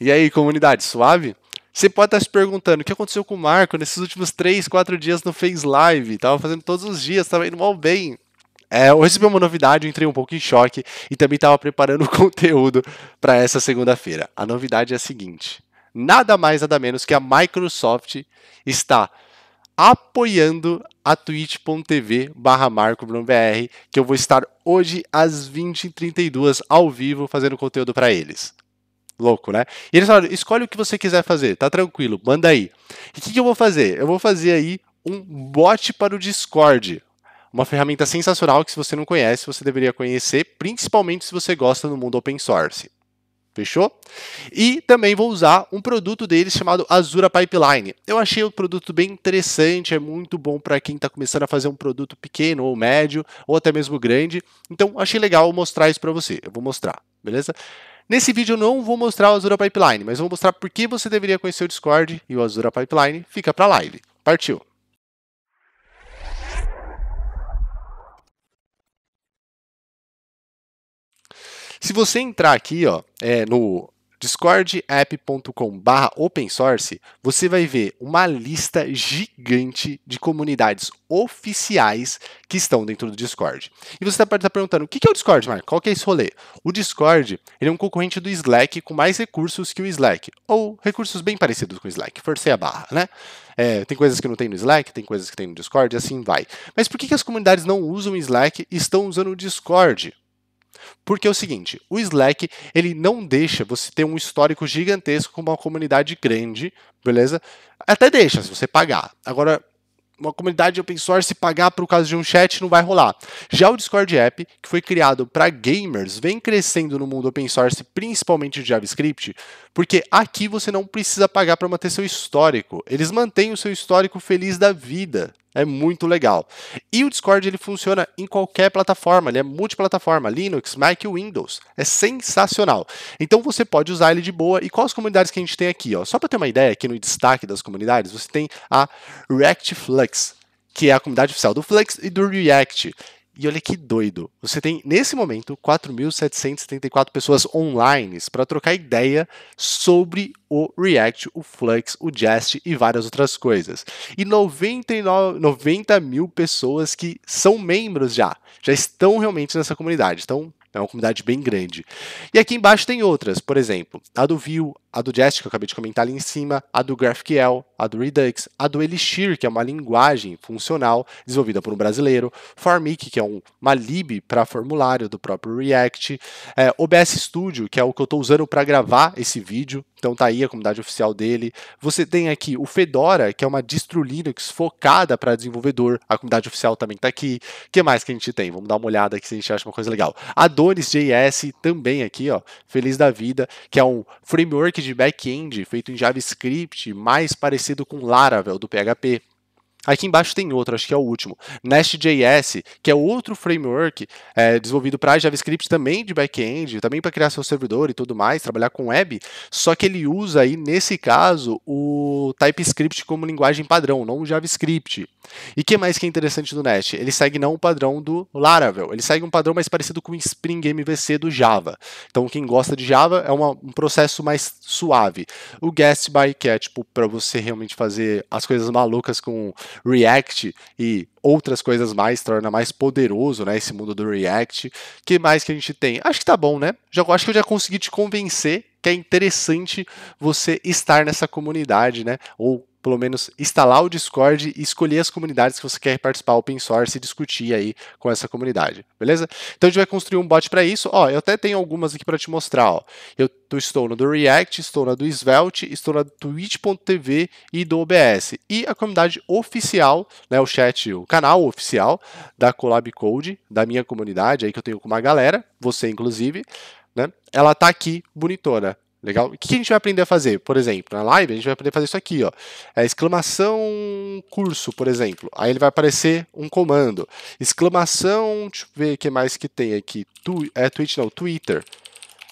E aí, comunidade, suave? Você pode estar tá se perguntando o que aconteceu com o Marco nesses últimos 3, 4 dias não fez live, tava fazendo todos os dias, tava indo mal bem. É, eu recebi uma novidade, eu entrei um pouco em choque e também estava preparando o conteúdo para essa segunda-feira. A novidade é a seguinte: nada mais, nada menos que a Microsoft está apoiando a twitch.tv barra marcobrumbr, que eu vou estar hoje às 20h32 ao vivo fazendo conteúdo para eles louco, né? E eles falaram: escolhe o que você quiser fazer, tá tranquilo, manda aí. E o que, que eu vou fazer? Eu vou fazer aí um bot para o Discord. Uma ferramenta sensacional que, se você não conhece, você deveria conhecer, principalmente se você gosta do mundo open source. Fechou? E também vou usar um produto deles chamado Azura Pipeline. Eu achei o produto bem interessante, é muito bom para quem está começando a fazer um produto pequeno ou médio, ou até mesmo grande. Então, achei legal mostrar isso para você. Eu vou mostrar, beleza? Nesse vídeo eu não vou mostrar o Azura Pipeline, mas vou mostrar por que você deveria conhecer o Discord e o Azura Pipeline fica para live. Partiu! Se você entrar aqui ó, é, no discordapp.com/barra open source, você vai ver uma lista gigante de comunidades oficiais que estão dentro do Discord. E você tá pode estar tá perguntando, o que é o Discord, Marco? Qual que é esse rolê? O Discord ele é um concorrente do Slack com mais recursos que o Slack, ou recursos bem parecidos com o Slack, forcei a barra, né? É, tem coisas que não tem no Slack, tem coisas que tem no Discord, e assim vai. Mas por que, que as comunidades não usam o Slack e estão usando o Discord? Porque é o seguinte, o Slack, ele não deixa você ter um histórico gigantesco com uma comunidade grande, beleza? Até deixa, se você pagar. Agora, uma comunidade open source pagar para o caso de um chat não vai rolar. Já o Discord App, que foi criado para gamers, vem crescendo no mundo open source, principalmente de JavaScript, porque aqui você não precisa pagar para manter seu histórico. Eles mantêm o seu histórico feliz da vida, é muito legal. E o Discord ele funciona em qualquer plataforma, ele é multiplataforma, Linux, Mac e Windows. É sensacional. Então você pode usar ele de boa. E quais comunidades que a gente tem aqui? Ó? Só para ter uma ideia, aqui no destaque das comunidades, você tem a React Flux, que é a comunidade oficial do Flux e do React, e olha que doido. Você tem, nesse momento, 4.774 pessoas online para trocar ideia sobre o React, o Flux, o Jest e várias outras coisas. E 99, 90 mil pessoas que são membros já, já estão realmente nessa comunidade. Então, é uma comunidade bem grande. E aqui embaixo tem outras, por exemplo, a do Vue, a do Jest, que eu acabei de comentar ali em cima, a do GraphQL, a do Redux, a do Elixir, que é uma linguagem funcional desenvolvida por um brasileiro, Formic, que é um, uma lib para formulário do próprio React, é, OBS Studio, que é o que eu estou usando para gravar esse vídeo, então tá aí a comunidade oficial dele. Você tem aqui o Fedora, que é uma distro Linux focada para desenvolvedor, a comunidade oficial também está aqui. O que mais que a gente tem? Vamos dar uma olhada aqui se a gente acha uma coisa legal. JS também aqui, ó, feliz da vida, que é um framework de de back-end feito em JavaScript mais parecido com Laravel do PHP. Aqui embaixo tem outro, acho que é o último. Nest.js, que é outro framework é, desenvolvido para JavaScript também de back-end, também para criar seu servidor e tudo mais, trabalhar com web, só que ele usa aí, nesse caso, o TypeScript como linguagem padrão, não o JavaScript. E o que mais que é interessante do Nest? Ele segue não o padrão do Laravel, ele segue um padrão mais parecido com o Spring MVC do Java. Então, quem gosta de Java é uma, um processo mais suave. O Guest By, que é tipo para você realmente fazer as coisas malucas com React e outras coisas mais, torna mais poderoso né, esse mundo do React. que mais que a gente tem? Acho que tá bom, né? Já, acho que eu já consegui te convencer que é interessante você estar nessa comunidade, né? Ou pelo menos instalar o Discord e escolher as comunidades que você quer participar open source e discutir aí com essa comunidade, beleza? Então a gente vai construir um bot para isso. Ó, eu até tenho algumas aqui para te mostrar, ó. Eu estou na do React, estou na do Svelte, estou na twitch.tv e do OBS. E a comunidade oficial, né, o chat, o canal oficial da Collab Code, da minha comunidade aí que eu tenho com uma galera, você inclusive, né? Ela tá aqui bonitona. Legal? O que a gente vai aprender a fazer? Por exemplo, na live a gente vai aprender a fazer isso aqui, ó. É exclamação curso, por exemplo. Aí ele vai aparecer um comando. Exclamação, deixa eu ver o que mais que tem aqui. Tu, é Twitch não, Twitter.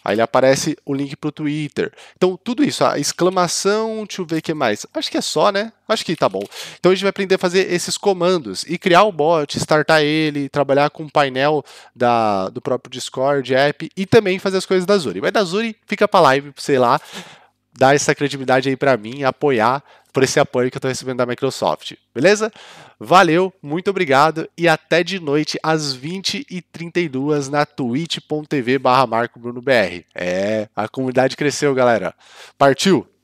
Aí aparece o link para o Twitter. Então, tudo isso, a exclamação, deixa eu ver o que mais. Acho que é só, né? Acho que tá bom. Então, a gente vai aprender a fazer esses comandos e criar o bot, startar ele, trabalhar com o painel da, do próprio Discord, app e também fazer as coisas da Zuri. Mas da Zuri fica para live, sei lá dar essa credibilidade aí para mim, apoiar por esse apoio que eu estou recebendo da Microsoft. Beleza? Valeu, muito obrigado e até de noite às 20h32 na twitch.tv barra É, a comunidade cresceu, galera. Partiu!